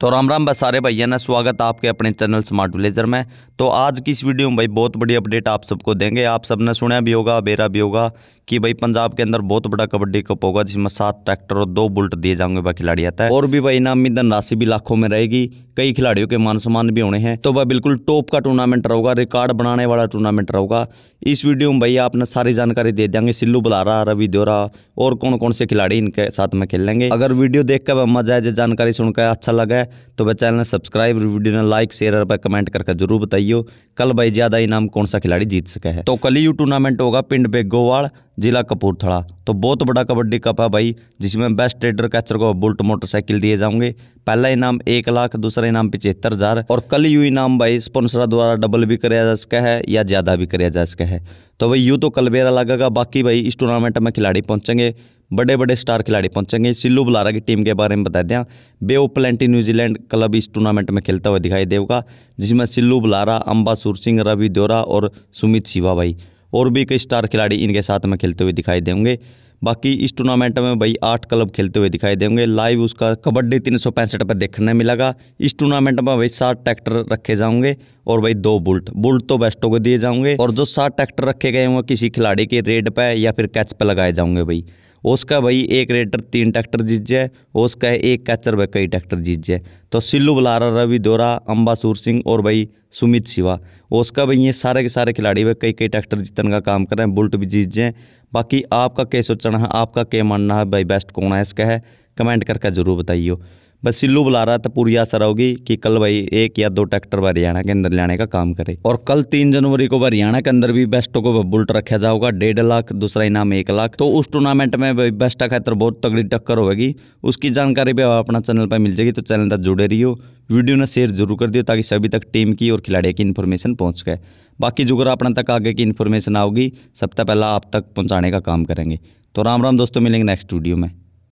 तो राम राम बस सारे भैया ना स्वागत आपके अपने चैनल स्मार्ट विलेजर में तो आज की इस वीडियो में भाई बहुत बड़ी अपडेट आप सबको देंगे आप सब ने सुना भी होगा बेरा भी होगा कि भाई पंजाब के अंदर बहुत बड़ा कबड्डी कप होगा जिसमें सात ट्रैक्टर और दो बुलेट दिए जाएंगे वह खिलाड़ी आता है और भी भाई इनामी धनराशि भी लाखों में रहेगी कई खिलाड़ियों के मान सम्मान भी होने हैं तो वह बिल्कुल टॉप का टूर्नामेंट रहेगा रिकॉर्ड बनाने वाला टूर्नामेंट रहेगा इस वीडियो में भाई आपने सारी जानकारी दे देंगे सिल्लू बुलारा रवि द्योरा और कौन कौन से खिलाड़ी इनके साथ में खेल अगर वीडियो देख कर मजा आए जानकारी सुनकर अच्छा लगा है तो वह चैनल सब्सक्राइब वीडियो ने लाइक शेयर और कमेंट करके जरूर बताइयो कल भाई ज़्यादा इनाम कौन सा खिलाड़ी जीत सके है तो कल यू टूर्नामेंट होगा पिंड बेगोवाड़ जिला कपूरथला तो बहुत बड़ा कबड्डी कप है भाई जिसमें बेस्ट ट्रेडर कैचर को बुलट मोटरसाइकिल दिए जाऊंगे पहला इनाम एक लाख दूसरा इनाम पिछहत्तर हज़ार और कल यू इनाम भाई स्पॉन्सर द्वारा डबल भी कराया जा सका है या ज़्यादा भी कराया जा सका है तो भाई यूँ तो कल बेरा लगेगा बाकी भाई इस टूर्नामेंट में खिलाड़ी पहुँचेंगे बड़े बड़े स्टार खिलाड़ी पहुंचेंगे सिल्लू बुलारा की टीम के बारे में बता दें ओ प्लेंटी न्यूजीलैंड क्लब इस टूर्नामेंट में खेलता हुआ दिखाई देगा जिसमें सिल्लू बुलारा अंबा सुर सिंह रवि द्योरा और सुमित शिवा भाई और भी कई स्टार खिलाड़ी इनके साथ में खेलते हुए दिखाई देंगे बाकी इस टूर्नामेंट में भाई आठ क्लब खेलते हुए दिखाई देंगे लाइव उसका कबड्डी तीन सौ पैंसठ पर देखने मिलेगा इस टूर्नामेंट में भाई सात ट्रैक्टर रखे जाएंगे और भाई दो बुल्ट बुल्ट तो बेस्टों को दिए जाएंगे और जो सात ट्रैक्टर रखे गए होंगे किसी खिलाड़ी के रेड पर या फिर कैच पर लगाए जाऊंगे भाई उसका भाई एक रेटर तीन ट्रैक्टर जीत जाए उसका एक कैचर भाई कई ट्रैक्टर जीत जाए तो सिल्लू बुलारा रवि दोरा अम्बासूर सिंह और भाई सुमित शिवा उसका भाई ये सारे के सारे खिलाड़ी भाई कई कई ट्रैक्टर जीतने का काम करें बुलट भी जीत जाए बाकी आपका क्या सोचना है आपका क्या मानना है भाई बेस्ट कौन है इसका है कमेंट करके ज़रूर बताइए बस सिल्लू बुला रहा था तो पूरी आशा रहोगी कि कल भाई एक या दो ट्रैक्टर हरियाणा के अंदर लाने का काम करे और कल तीन जनवरी को हरियाणा के अंदर भी बेस्टों को बुलट रखा जाओगा डेढ़ लाख दूसरा इनाम एक लाख तो उस टूर्नामेंट में बेस्ट बेस्टा खातर बहुत तगड़ी टक्कर होगी उसकी जानकारी भी अपना चैनल पर मिल जाएगी तो चैनल तक जुड़े रहियो वीडियो ने शेयर जरूर कर दियो ताकि सभी तक टीम की और खिलाड़ी की इन्फॉर्मेशन पहुंच गए बाकी जुगर अपने तक आगे की इन्फॉर्मेशन आओगी सबसे पहला आप तक पहुंचाने का काम करेंगे तो राम राम दोस्तों मिलेंगे नेक्स्ट वीडियो में